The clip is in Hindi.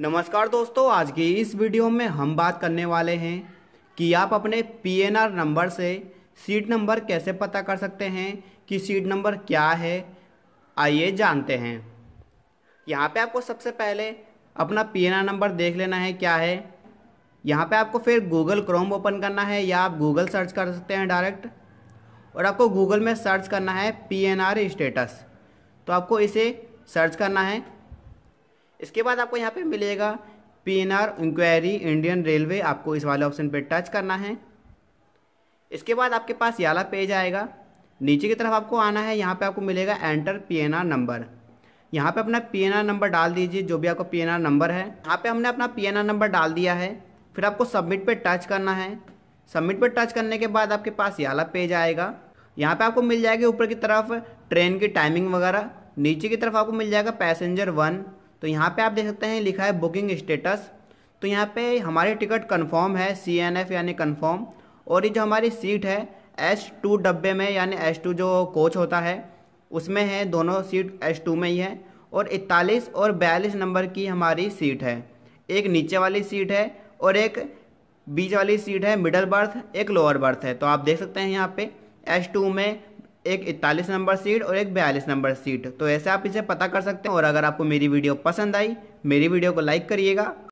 नमस्कार दोस्तों आज की इस वीडियो में हम बात करने वाले हैं कि आप अपने पीएनआर नंबर से सीट नंबर कैसे पता कर सकते हैं कि सीट नंबर क्या है आइए जानते हैं यहाँ पे आपको सबसे पहले अपना पीएनआर नंबर देख लेना है क्या है यहाँ पे आपको फिर गूगल क्रोम ओपन करना है या आप गूगल सर्च कर सकते हैं डायरेक्ट और आपको गूगल में सर्च करना है पी स्टेटस तो आपको इसे सर्च करना है इसके बाद आपको यहाँ पे मिलेगा पीएनआर इंक्वायरी इंडियन रेलवे आपको इस वाले ऑप्शन पे टच करना है इसके बाद आपके पास याला पेज आएगा नीचे की तरफ आपको आना है यहाँ पे आपको मिलेगा एंटर पीएनआर नंबर यहाँ पे अपना पीएनआर नंबर डाल दीजिए जो भी आपका पीएनआर नंबर है यहाँ पे हमने अपना पीएनआर नंबर डाल दिया है फिर आपको सबमिट पे टच करना है सबमिट पे टच करने के बाद आपके पास याला पेज आएगा यहाँ पे आपको मिल जाएगी ऊपर की तरफ ट्रेन की टाइमिंग वगैरह नीचे की तरफ आपको मिल जाएगा पैसेंजर वन तो यहाँ पे आप देख सकते हैं लिखा है बुकिंग स्टेटस तो यहाँ पे हमारी टिकट कंफर्म है सी एन एफ यानी कंफर्म और ये जो हमारी सीट है एच टू डब्बे में यानी एच टू जो कोच होता है उसमें है दोनों सीट एच टू में ही है और इकतालीस और बयालीस नंबर की हमारी सीट है एक नीचे वाली सीट है और एक बीच वाली सीट है मिडल बर्थ एक लोअर बर्थ है तो आप देख सकते हैं यहाँ पे एच टू में एक इकतालीस नंबर सीट और एक बयालीस नंबर सीट तो ऐसे आप इसे पता कर सकते हैं और अगर आपको मेरी वीडियो पसंद आई मेरी वीडियो को लाइक करिएगा